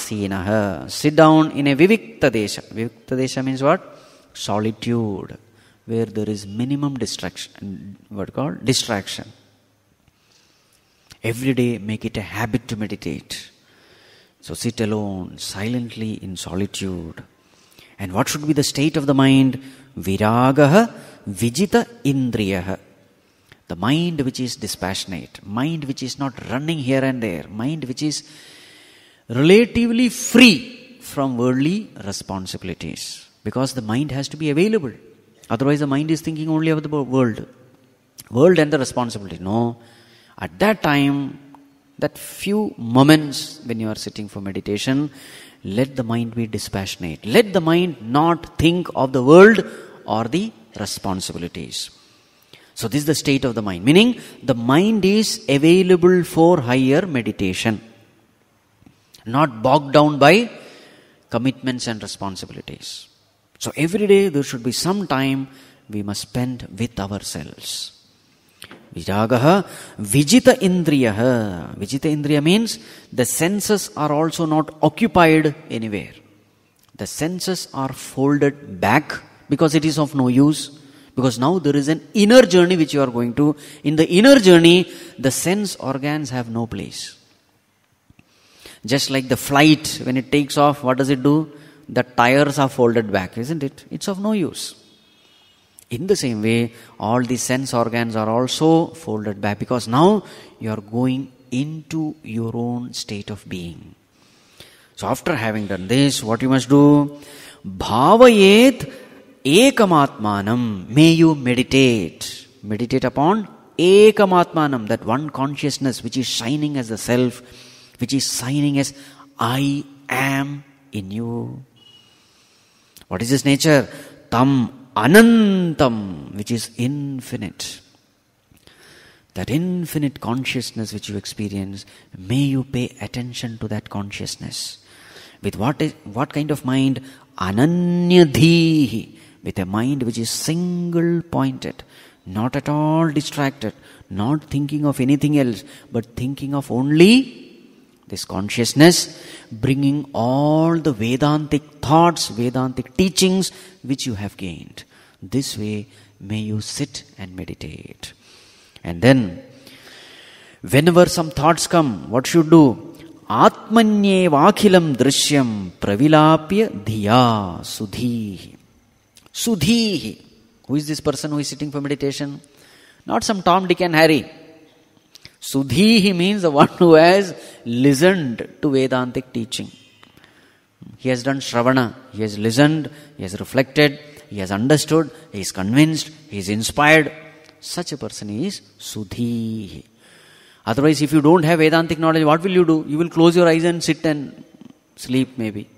Sit down in a vivikta desha. Vivikta desha means what? Solitude, where there is minimum distraction. What called distraction. Every day, make it a habit to meditate. So sit alone, silently in solitude. And what should be the state of the mind? Viragaha vijita indriyaha. The mind which is dispassionate, mind which is not running here and there, mind which is relatively free from worldly responsibilities. Because the mind has to be available. Otherwise, the mind is thinking only of the world. World and the responsibility. No. At that time, that few moments when you are sitting for meditation, let the mind be dispassionate. Let the mind not think of the world or the responsibilities. So, this is the state of the mind, meaning the mind is available for higher meditation, not bogged down by commitments and responsibilities. So, every day there should be some time we must spend with ourselves. Vijagah, Vijita indriya. Vijita Indriya means the senses are also not occupied anywhere. The senses are folded back because it is of no use. Because now there is an inner journey which you are going to. In the inner journey, the sense organs have no place. Just like the flight, when it takes off, what does it do? The tires are folded back, isn't it? It's of no use. In the same way, all the sense organs are also folded back because now you are going into your own state of being. So, after having done this, what you must do? Bhavayet ekamatmanam. May you meditate. Meditate upon ekamatmanam, that one consciousness which is shining as the self, which is shining as I am in you. What is this nature? Tam Anantam, which is infinite. That infinite consciousness which you experience, may you pay attention to that consciousness. With what, is, what kind of mind? Ananyadhihi. With a mind which is single pointed, not at all distracted, not thinking of anything else, but thinking of only this consciousness bringing all the Vedantic thoughts, Vedantic teachings which you have gained. This way may you sit and meditate. And then, whenever some thoughts come, what should do? आत्मन्येवाखिलं दृश्यं प्रविलाप्य धिया सुधीः सुधीः who is this person who is sitting for meditation not some Tom Dick and Sudhi he means the one who has listened to Vedantic teaching. He has done Shravana, he has listened, he has reflected, he has understood, he is convinced, he is inspired. Such a person is Sudhi. Otherwise, if you don't have Vedantic knowledge, what will you do? You will close your eyes and sit and sleep, maybe.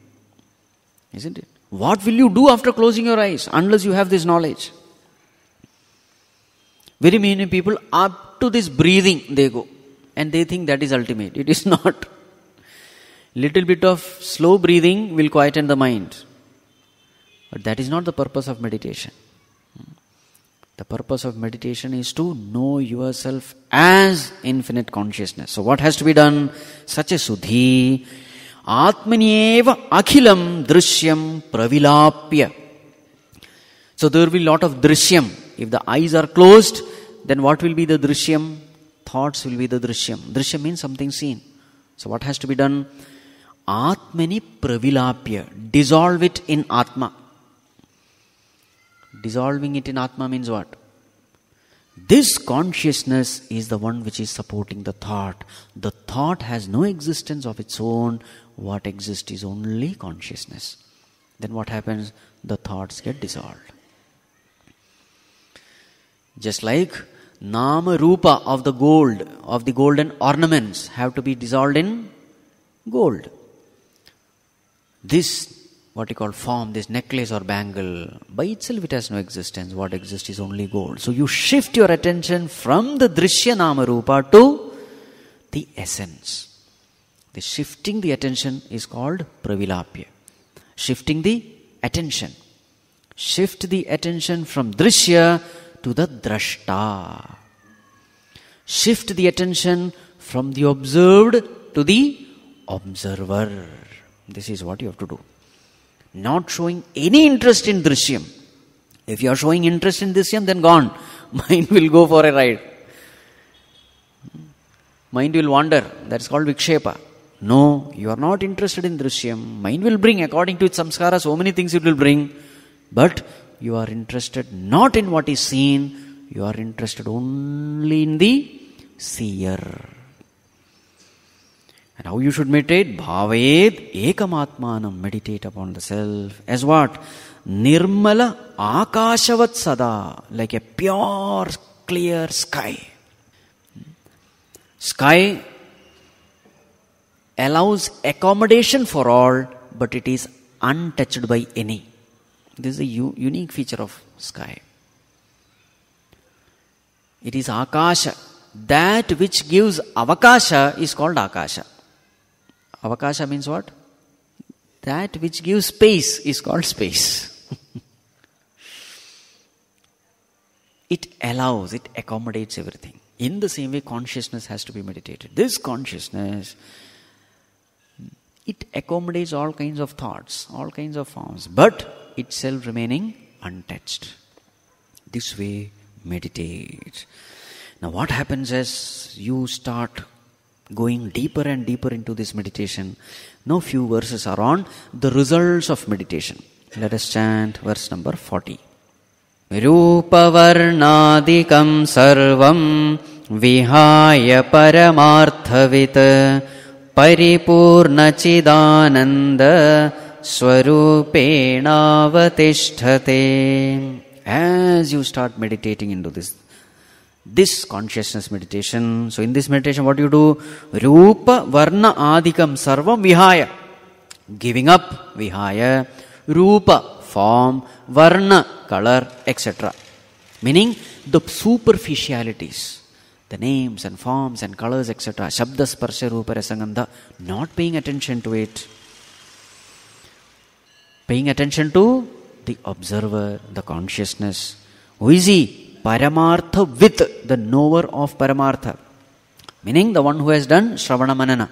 Isn't it? What will you do after closing your eyes unless you have this knowledge? Very many people are to this breathing they go and they think that is ultimate it is not little bit of slow breathing will quieten the mind but that is not the purpose of meditation the purpose of meditation is to know yourself as infinite consciousness so what has to be done such a sudhi atmaniev akhilam drishyam pravilapya so there will be lot of drishyam if the eyes are closed then what will be the drishyam? Thoughts will be the drishyam. Drishyam means something seen. So what has to be done? Atmani pravilapya. Dissolve it in Atma. Dissolving it in Atma means what? This consciousness is the one which is supporting the thought. The thought has no existence of its own. What exists is only consciousness. Then what happens? The thoughts get dissolved. Just like Nama Rupa of the gold, of the golden ornaments, have to be dissolved in gold. This, what you call form, this necklace or bangle, by itself it has no existence. What exists is only gold. So you shift your attention from the Drishya Nama Rupa to the essence. The shifting the attention is called Pravilapya. Shifting the attention. Shift the attention from Drishya to the drashta. Shift the attention from the observed to the observer. This is what you have to do. Not showing any interest in drishyam. If you are showing interest in drishyam, then gone. Mind will go for a ride. Mind will wander. That's called vikshepa. No, you are not interested in drishyam. Mind will bring, according to its samskara, so many things it will bring. But you are interested not in what is seen, you are interested only in the seer. And how you should meditate? ekam ekamatmanam. Meditate upon the self. As what? Nirmala akashavat sada. Like a pure, clear sky. Sky allows accommodation for all, but it is untouched by any. This is a u- unique feature of sky. It is Akasha. That which gives Avakasha is called Akasha. Avakasha means what? That which gives space is called space. it allows, it accommodates everything. In the same way, consciousness has to be meditated. This consciousness, it accommodates all kinds of thoughts, all kinds of forms. But itself remaining untouched. This way, meditate. Now, what happens as you start going deeper and deeper into this meditation? Now, few verses are on the results of meditation. Let us chant verse number 40. रूपवर्णादिकं सर्वं विहाय परमार्थवित् परिपूर्णचिदानन्द Swarupenavatisthate. As you start meditating into this, this consciousness meditation. So in this meditation, what you do? Rupa Varna Adhikam sarva Vihaya. Giving up Vihaya. Rupa, form, Varna, color, etc. Meaning the superficialities, the names and forms and colors, etc. Shabda Sparsha not paying attention to it paying attention to the observer, the consciousness. Who is he? Paramartha with the knower of Paramartha. Meaning the one who has done Shravana Manana.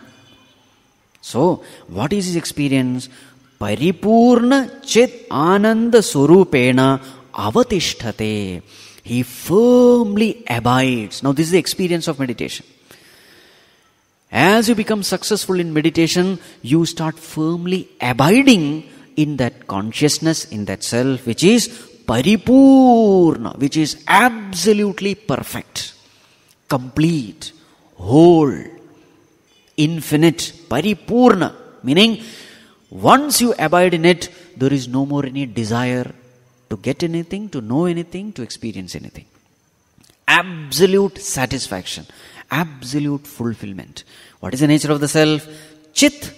So, what is his experience? Paripurna Chit Ananda Surupena Avatishthate. He firmly abides. Now, this is the experience of meditation. As you become successful in meditation, you start firmly abiding in that consciousness, in that self, which is paripurna, which is absolutely perfect, complete, whole, infinite, paripurna, meaning once you abide in it, there is no more any desire to get anything, to know anything, to experience anything. Absolute satisfaction, absolute fulfillment. What is the nature of the self? Chit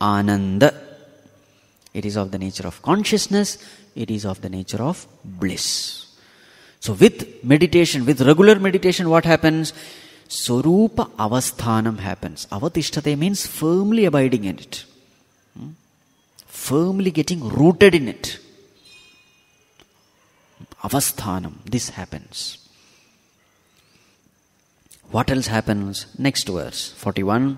Ananda. It is of the nature of consciousness. It is of the nature of bliss. So, with meditation, with regular meditation, what happens? Sarupa avasthanam happens. Avatishtate means firmly abiding in it, hmm? firmly getting rooted in it. Avasthanam, this happens. What else happens? Next verse, 41.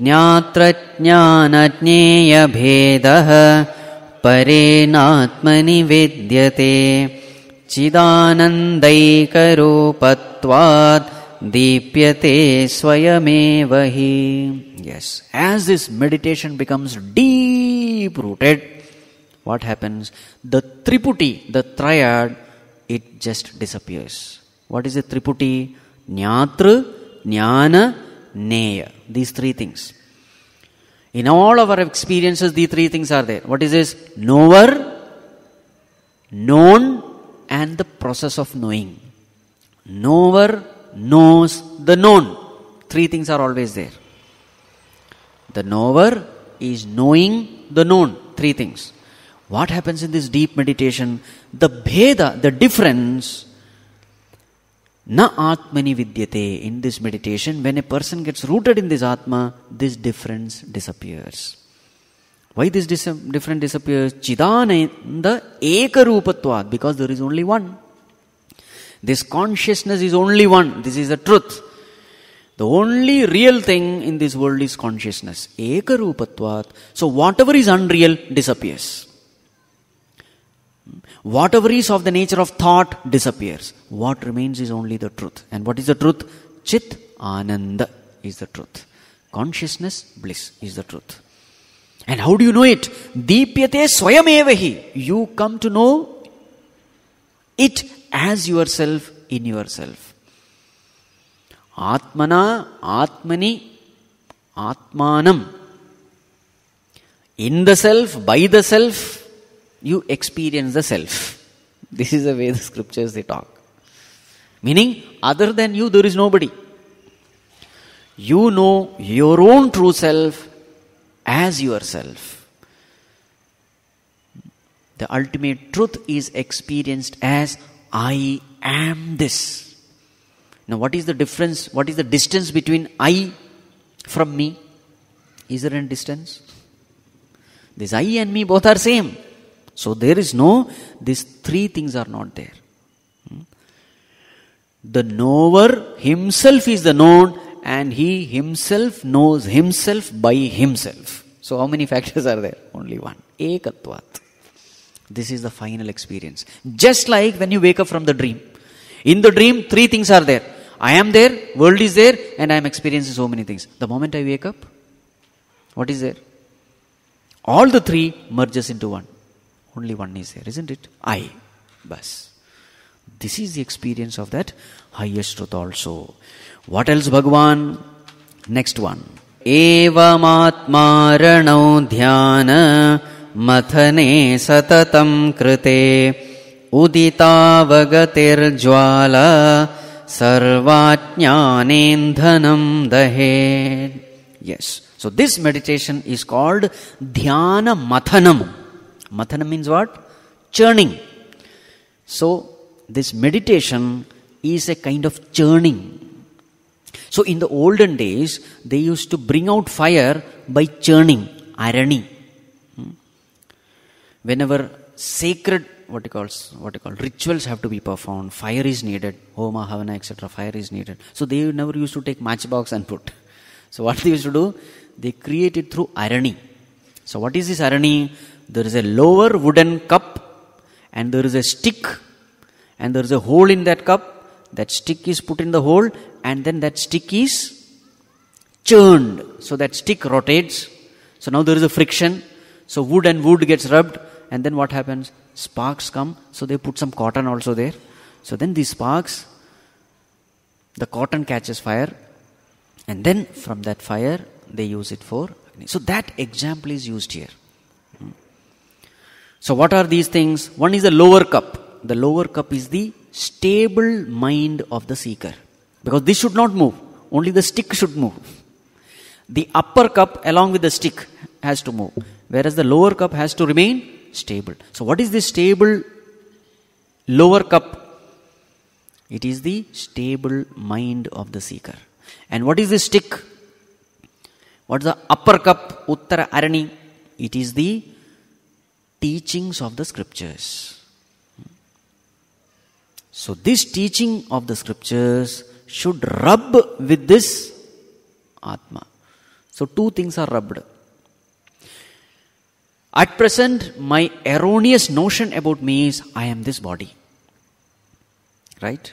ज्ञान ज्ञेयभेदः परेनात्म विद्यते चिदानन्दैकरोपत्वात् दीप्यते स्वयमेव हि as as this meditation becomes deep rooted what happens द्रिपुटि the triad it just disappears what the द्रिपुटि ज्ञातृ ज्ञान near. These three things. In all of our experiences, these three things are there. What is this? Knower, known, and the process of knowing. Knower knows the known. Three things are always there. The knower is knowing the known. Three things. What happens in this deep meditation? The bheda, the difference Na Atmani Vidyate. In this meditation, when a person gets rooted in this Atma, this difference disappears. Why this dis- difference disappears? Chidananda Ekarupatvad. Because there is only one. This consciousness is only one. This is the truth. The only real thing in this world is consciousness. Ekarupatvat. So whatever is unreal disappears. Whatever is of the nature of thought disappears. What remains is only the truth. And what is the truth? Chit Ananda is the truth. Consciousness, bliss is the truth. And how do you know it? Deepyate swayamevahi. You come to know it as yourself in yourself. Atmana, Atmani, Atmanam. In the self, by the self, you experience the self. This is the way the scriptures they talk. Meaning, other than you, there is nobody. You know your own true self as yourself. The ultimate truth is experienced as I am this. Now, what is the difference? What is the distance between I from me? Is there any distance? This I and me both are same. So there is no, these three things are not there. Hmm? The knower himself is the known and he himself knows himself by himself. So how many factors are there? Only one. Ekatvat. This is the final experience. Just like when you wake up from the dream. In the dream, three things are there. I am there, world is there, and I am experiencing so many things. The moment I wake up, what is there? All the three merges into one. only one is there, isn't it? I. Bas. This is the experience of that highest truth also. What else, Bhagwan? Next one. एवमात्मारणौ ध्यान मथने सततं कृते उदितावगतिर्ज्वाला सर्वाज्ञानेन्धनं दहे yes so this meditation is called ध्यानमथनम् Mathana means what? Churning. So, this meditation is a kind of churning. So, in the olden days, they used to bring out fire by churning, irony. Hmm? Whenever sacred, what you call, what you call, rituals have to be performed, fire is needed, homa, havana, etc., fire is needed. So, they never used to take matchbox and put. So, what they used to do? They created through irony. So, what is this irony? there is a lower wooden cup and there is a stick and there is a hole in that cup. That stick is put in the hole and then that stick is churned. So that stick rotates. So now there is a friction. So wood and wood gets rubbed and then what happens? Sparks come. So they put some cotton also there. So then these sparks, the cotton catches fire and then from that fire they use it for. So that example is used here. So, what are these things? One is the lower cup. The lower cup is the stable mind of the seeker. Because this should not move, only the stick should move. The upper cup, along with the stick, has to move, whereas the lower cup has to remain stable. So, what is this stable lower cup? It is the stable mind of the seeker. And what is the stick? What is the upper cup, Uttara Arani? It is the teachings of the scriptures. So, this teaching of the scriptures should rub with this Atma. So, two things are rubbed. At present, my erroneous notion about me is I am this body. Right?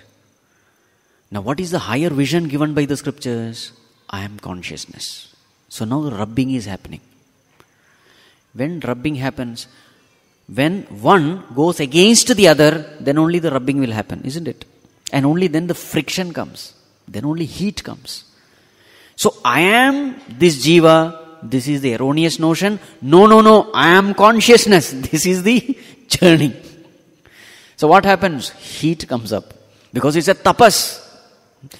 Now, what is the higher vision given by the scriptures? I am consciousness. So, now rubbing is happening. When rubbing happens, when one goes against the other, then only the rubbing will happen, isn't it? And only then the friction comes. Then only heat comes. So I am this jiva. This is the erroneous notion. No, no, no. I am consciousness. This is the journey. So what happens? Heat comes up. Because it's a tapas.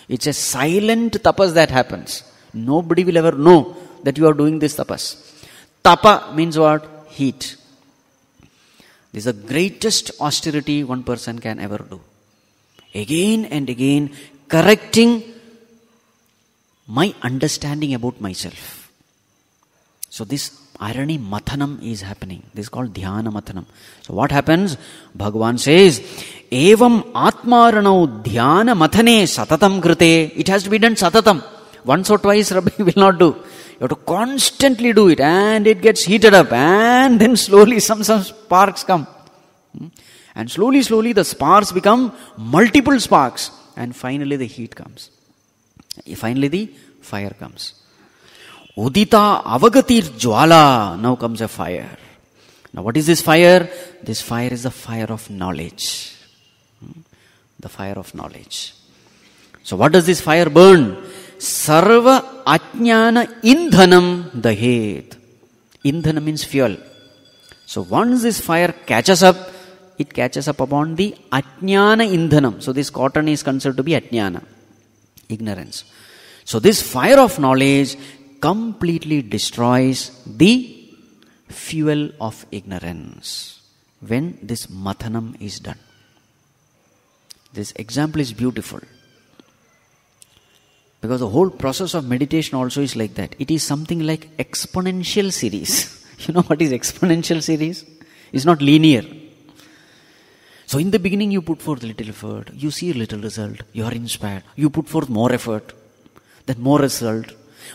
It's a silent tapas that happens. Nobody will ever know that you are doing this tapas. Tapa means what? Heat. This is the greatest austerity one person can ever do. Again and again, correcting my understanding about myself. So, this irony mathanam is happening. This is called dhyana mathanam. So, what happens? Bhagavan says, Evam atmaranau dhyana mathane satatam krite. It has to be done satatam. Once or twice, Rabbi will not do. You have to constantly do it, and it gets heated up, and then slowly some, some sparks come. Hmm? And slowly, slowly, the sparks become multiple sparks, and finally, the heat comes. Finally, the fire comes. Udita avagatir jwala. Now comes a fire. Now, what is this fire? This fire is the fire of knowledge. Hmm? The fire of knowledge. So, what does this fire burn? ಸರ್ವ ಅಜ್ಞಾನ ಇಂಧನಂ ದಹೇತ್ ಇಂಧನ means fuel. So once this fire catches up, it catches up upon the ajnana indhanam. So this cotton is considered to be ajnana, ignorance. So this fire of knowledge completely destroys the fuel of ignorance when this mathanam is done. This example is beautiful. Because the whole process of meditation also is like that. It is something like exponential series. you know what is exponential series? It's not linear. So in the beginning you put forth little effort, you see little result, you are inspired, you put forth more effort, then more result.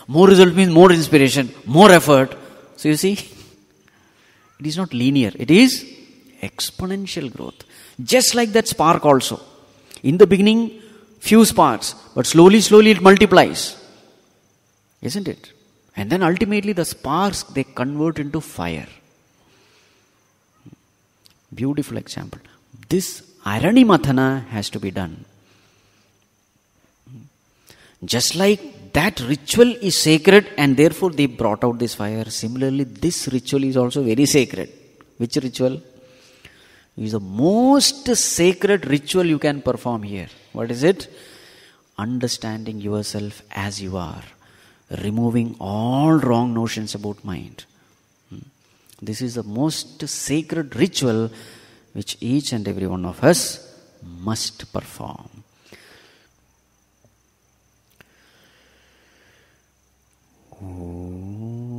More result means more inspiration, more effort. So you see, it is not linear, it is exponential growth. Just like that spark also. In the beginning, few sparks, but slowly, slowly it multiplies. Isn't it? And then ultimately the sparks they convert into fire. Beautiful example. This mathana has to be done. Just like that ritual is sacred and therefore they brought out this fire, similarly, this ritual is also very sacred. Which ritual? is the most sacred ritual you can perform here. What is it? Understanding yourself as you are, removing all wrong notions about mind. Hmm. This is the most sacred ritual which each and every one of us must perform. Oh.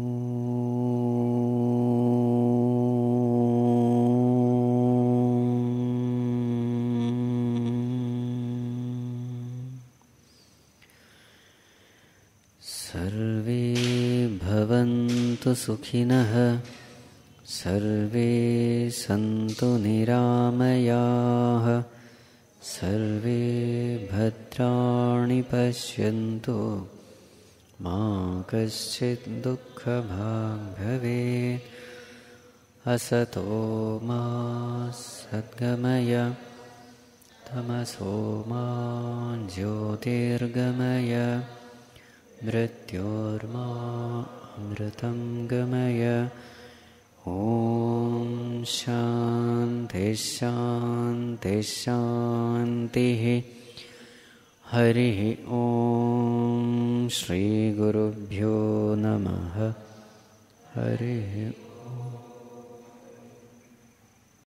सर्वे भवन्तु सुखिनः सर्वे सन्तु निरामयाः सर्वे भद्राणि पश्यन्तु मा कश्चित् दुःखभाग् भवेत् असतो मा सद्गमय तमसो मा ज्योतिर्गमय मृत्योर्मामृतं गमय ॐ शान्तिः हरिः ॐ श्रीगुरुभ्यो नमः हरिः